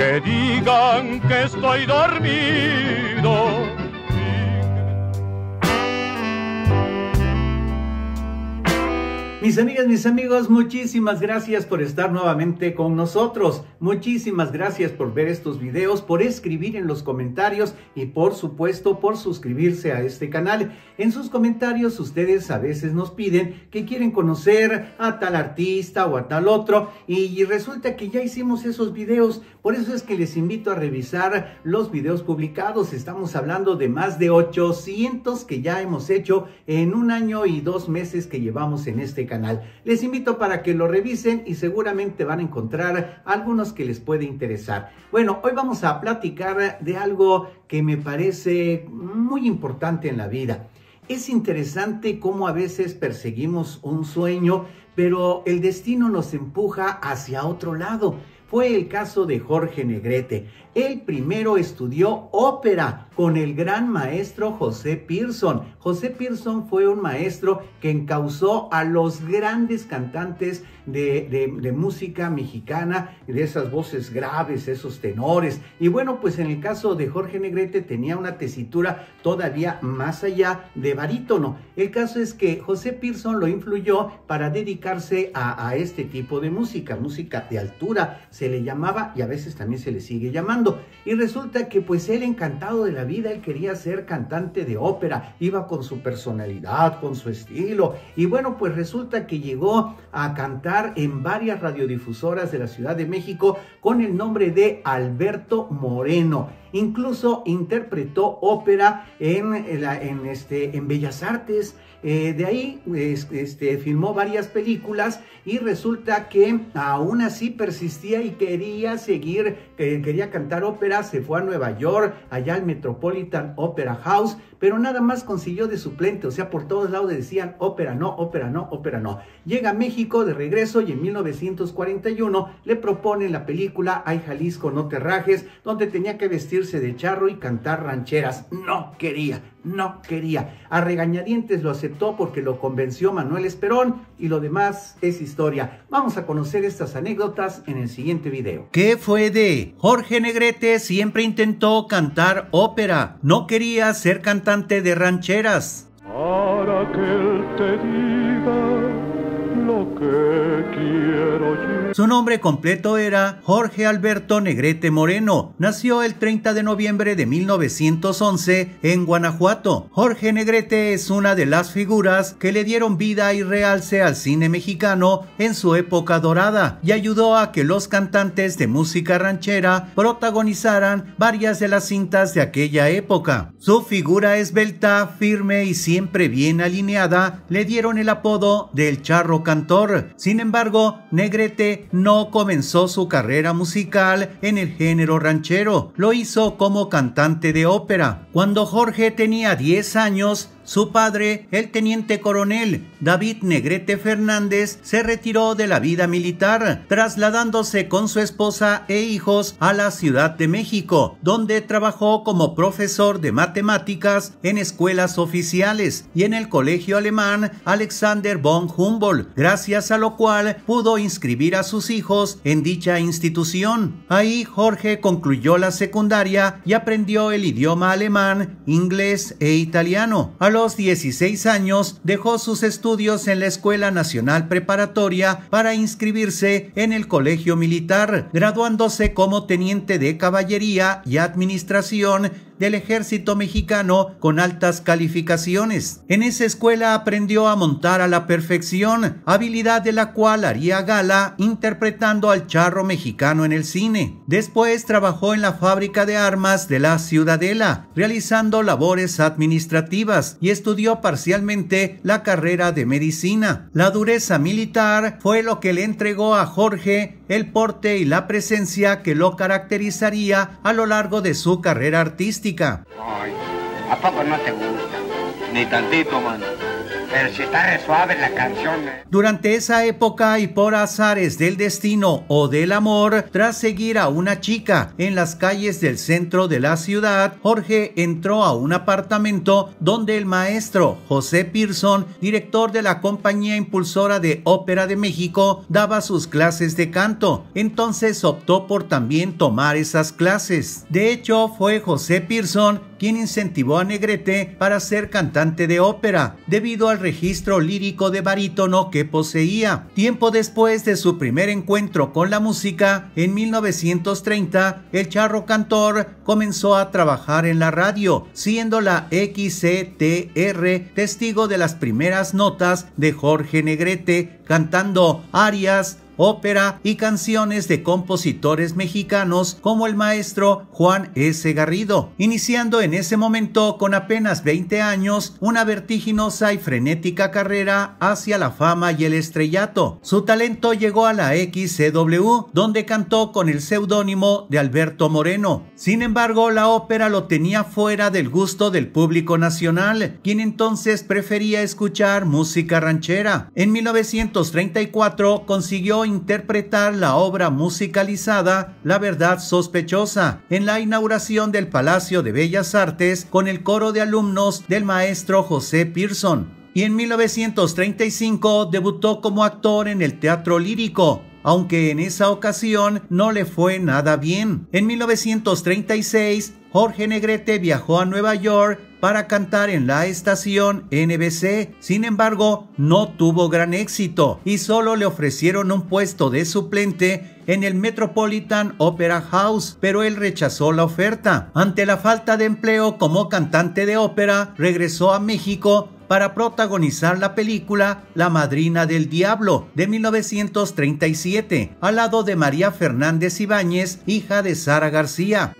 que digan que estoy dormido Mis amigas, mis amigos, muchísimas gracias por estar nuevamente con nosotros. Muchísimas gracias por ver estos videos, por escribir en los comentarios y por supuesto por suscribirse a este canal. En sus comentarios ustedes a veces nos piden que quieren conocer a tal artista o a tal otro y resulta que ya hicimos esos videos. Por eso es que les invito a revisar los videos publicados. Estamos hablando de más de 800 que ya hemos hecho en un año y dos meses que llevamos en este canal canal. Les invito para que lo revisen y seguramente van a encontrar algunos que les puede interesar. Bueno, hoy vamos a platicar de algo que me parece muy importante en la vida. Es interesante cómo a veces perseguimos un sueño, pero el destino nos empuja hacia otro lado. Fue el caso de Jorge Negrete. El primero estudió ópera con el gran maestro José Pearson. José Pearson fue un maestro que encausó a los grandes cantantes de, música mexicana, de esas voces graves, esos tenores. Y bueno, pues en el caso de Jorge Negrete tenía una tesitura todavía más allá de barítono. El caso es que José Pearson lo influyó para dedicarse a este tipo de música, música de altura se le llamaba y a veces también se le sigue llamando. Y resulta que pues él encantado de la vida, él quería ser cantante de ópera, iba con su personalidad, con su estilo. Y bueno, pues resulta que llegó a cantar en varias radiodifusoras de la Ciudad de México con el nombre de Alberto Moreno incluso interpretó ópera en, eh, en, este, en Bellas Artes. Eh, de ahí este, filmó varias películas y resulta que aún así persistía y quería seguir, quería cantar ópera, se fue a Nueva York, allá al Metropolitan Opera House, pero nada más consiguió de suplente, o sea, por todos lados decían ópera no, ópera no, ópera no. Llega a México de regreso y en 1941 le proponen la película Ay Jalisco, no te rajes, donde tenía que vestirse de charro y cantar rancheras. No quería, no quería. A regañadientes lo aceptó porque lo convenció Manuel Esperón, y lo demás es historia. Vamos a conocer estas anécdotas en el siguiente video. ¿Qué fue de Jorge Negrete? Siempre intentó cantar ópera. No quería ser cantante de rancheras. Para que te lo que quiero yo. Su nombre completo era Jorge Alberto Negrete Moreno. Nació el 30 de noviembre de 1911 en Guanajuato. Jorge Negrete es una de las figuras que le dieron vida y realce al cine mexicano en su época dorada y ayudó a que los cantantes de música ranchera protagonizaran varias de las cintas de aquella época. Su figura esbelta, firme y siempre bien alineada le dieron el apodo del charro cantor. Sin embargo, Negrete no comenzó su carrera musical en el género ranchero, lo hizo como cantante de ópera. Cuando Jorge tenía 10 años, su padre, el teniente coronel David Negrete Fernández, se retiró de la vida militar, trasladándose con su esposa e hijos a la Ciudad de México, donde trabajó como profesor de matemáticas en escuelas oficiales y en el colegio alemán Alexander von Humboldt, gracias a lo cual pudo inscribir a sus hijos en dicha institución. Ahí Jorge concluyó la secundaria y aprendió el idioma alemán, inglés e italiano los 16 años dejó sus estudios en la Escuela Nacional Preparatoria para inscribirse en el Colegio Militar, graduándose como teniente de caballería y administración del ejército mexicano con altas calificaciones. En esa escuela aprendió a montar a la perfección, habilidad de la cual haría gala interpretando al charro mexicano en el cine. Después trabajó en la fábrica de armas de la Ciudadela, realizando labores administrativas y estudió parcialmente la carrera de medicina. La dureza militar fue lo que le entregó a Jorge el porte y la presencia que lo caracterizaría a lo largo de su carrera artística. Ay, ¿a papá no te gusta? Ni tantito, mano la canción. Eh. Durante esa época y por azares del destino o del amor, tras seguir a una chica en las calles del centro de la ciudad, Jorge entró a un apartamento donde el maestro José Pearson, director de la compañía impulsora de Ópera de México, daba sus clases de canto. Entonces optó por también tomar esas clases. De hecho, fue José Pearson quien incentivó a Negrete para ser cantante de ópera, debido al registro lírico de barítono que poseía. Tiempo después de su primer encuentro con la música, en 1930, el charro cantor comenzó a trabajar en la radio, siendo la XCTR testigo de las primeras notas de Jorge Negrete, cantando arias, ópera y canciones de compositores mexicanos como el maestro Juan S. Garrido, iniciando en ese momento con apenas 20 años una vertiginosa y frenética carrera hacia la fama y el estrellato. Su talento llegó a la XCW, donde cantó con el seudónimo de Alberto Moreno. Sin embargo, la ópera lo tenía fuera del gusto del público nacional, quien entonces prefería escuchar música ranchera. En 1934 consiguió interpretar la obra musicalizada La Verdad Sospechosa en la inauguración del Palacio de Bellas Artes con el coro de alumnos del maestro José Pearson. Y en 1935 debutó como actor en el teatro lírico, aunque en esa ocasión no le fue nada bien. En 1936, Jorge Negrete viajó a Nueva York para cantar en la estación NBC. Sin embargo, no tuvo gran éxito y solo le ofrecieron un puesto de suplente en el Metropolitan Opera House, pero él rechazó la oferta. Ante la falta de empleo como cantante de ópera, regresó a México para protagonizar la película La Madrina del Diablo de 1937, al lado de María Fernández Ibáñez, hija de Sara García.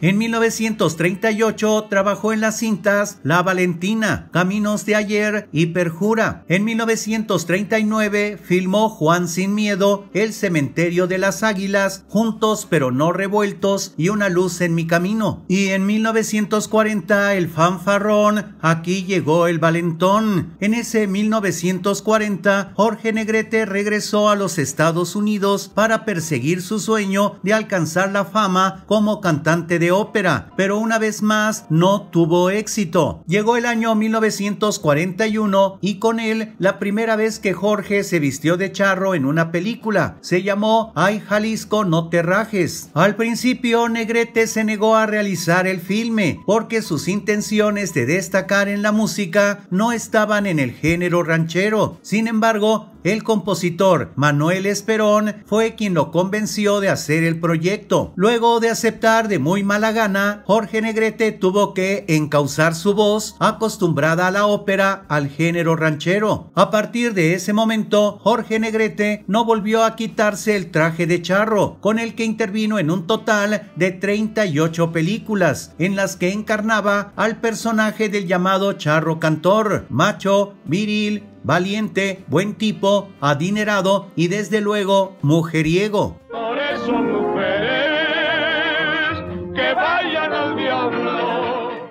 En 1938 trabajó en las cintas La Valentina, Caminos de Ayer y Perjura. En 1939 filmó Juan sin Miedo, El Cementerio de las Águilas, Juntos pero no revueltos y Una luz en mi camino. Y en 1940 el fanfarrón Aquí llegó el Valentón. En ese 1940 Jorge Negrete regresó a los Estados Unidos para perseguir su sueño de alcanzar la fama como cantante de ópera, pero una vez más no tuvo éxito. Llegó el año 1941 y con él la primera vez que Jorge se vistió de charro en una película. Se llamó Ay Jalisco no te rajes. Al principio Negrete se negó a realizar el filme porque sus intenciones de destacar en la música no estaban en el género ranchero. Sin embargo, el compositor Manuel Esperón fue quien lo convenció de hacer el proyecto. Luego de aceptar de muy mala gana, Jorge Negrete tuvo que encauzar su voz acostumbrada a la ópera al género ranchero. A partir de ese momento, Jorge Negrete no volvió a quitarse el traje de charro, con el que intervino en un total de 38 películas, en las que encarnaba al personaje del llamado charro cantor, macho, viril, valiente, buen tipo, adinerado y desde luego mujeriego.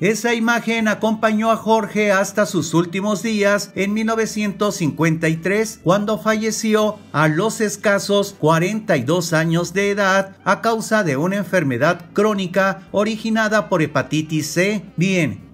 Esa imagen acompañó a Jorge hasta sus últimos días en 1953, cuando falleció a los escasos 42 años de edad a causa de una enfermedad crónica originada por hepatitis C. Bien,